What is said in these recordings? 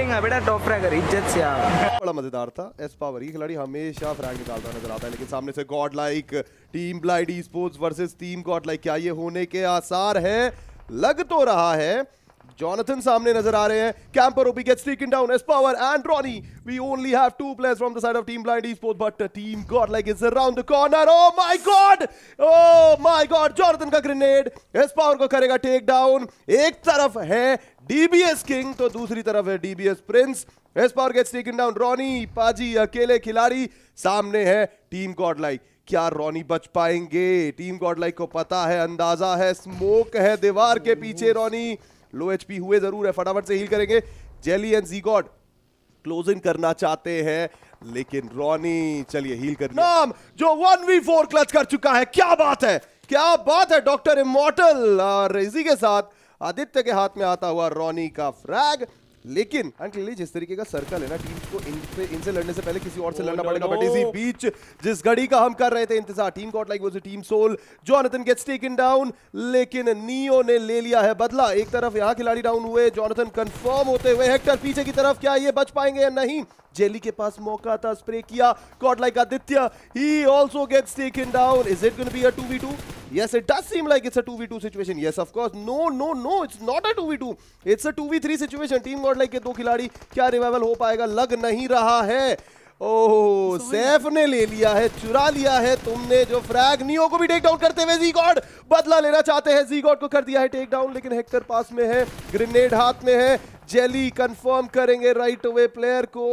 करेगा हाँ, बेटा टॉप फ्रैगर इज्जत से आ बड़ा मजेदार था एस पावर ये खिलाड़ी हमेशा फ्रैंक निकालता नजर आता है लेकिन सामने से god like team blind esports versus team god like क्या ये होने के आसार है लग तो रहा है Jonathan सामने नजर आ रहे हैं Camper OP gets taken down as Power and Ronnie. We only have two players from the side of Team Blind Esports, but Team Godlike is around the corner. Oh my God! Oh my God! Jonathan का grenade इस Power को करेगा take down. एक तरफ है DBS King तो दूसरी तरफ है DBS Prince. इस Power gets taken down. Ronnie पाजी अकेले खिलाड़ी सामने है Team Godlike. क्या रॉनी बच पाएंगे टीम गॉडलाइक को पता है अंदाजा है स्मोक है दीवार के पीछे रॉनी लो एचपी हुए जरूर है फटाफट से हील करेंगे Jelly and G god close in करना चाहते हैं लेकिन रॉनी चलिए हील कर नाम जो वन वी फोर क्लच कर चुका है क्या बात है क्या बात है डॉक्टर इमोटल और इसी के साथ आदित्य के हाथ में आता हुआ रॉनी का फ्रैग लेकिन अंकली जिस तरीके का सर्कल है ना टीम को इनसे इन लड़ने से पहले किसी और से oh, लड़ना पड़ेगा बट इसी बीच जिस घड़ी का हम कर रहे थे इंतजार टीम गॉट लाइक वो team soul Jonathan gets taken down लेकिन नियो ने ले लिया है बदला एक तरफ यहां खिलाड़ी डाउन हुए जॉनथन कंफर्म होते हुए हेक्टर पीछे की तरफ क्या ये बच पाएंगे या नहीं जेली के पास मौका था स्प्रे किया गॉड लाइक आदित्य ही also gets taken down is it going be a 2v2 Yes, it does seem like it's a 2v2 situation. Yes, of course. No, no, no. It's not a 2v2. It's a 2v3 situation. Team god like के दो खिलाड़ी क्या revival हो पाएगा लग नहीं रहा है ओह सैफ ने ले लिया है चुरा लिया है तुमने जो फ्रैग नियो को भी टेक डाउन करते हुए जी गॉड बदला लेना चाहते हैं जी गॉड को कर दिया है टेक डाउन लेकिन हेक्टर पास में है ग्रेनेड हाथ में है जेली कंफर्म करेंगे राइट अवे प्लेयर को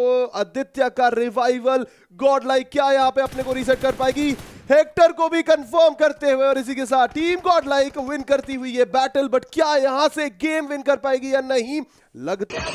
आदित्य का रिवाइवल गॉड लाइक क्या यहाँ पे अपने को रिसेट कर पाएगी हेक्टर को भी कंफर्म करते हुए और इसी के साथ टीम गॉड लाइक विन करती हुई ये बैटल बट क्या यहां से गेम विन कर पाएगी या नहीं लगता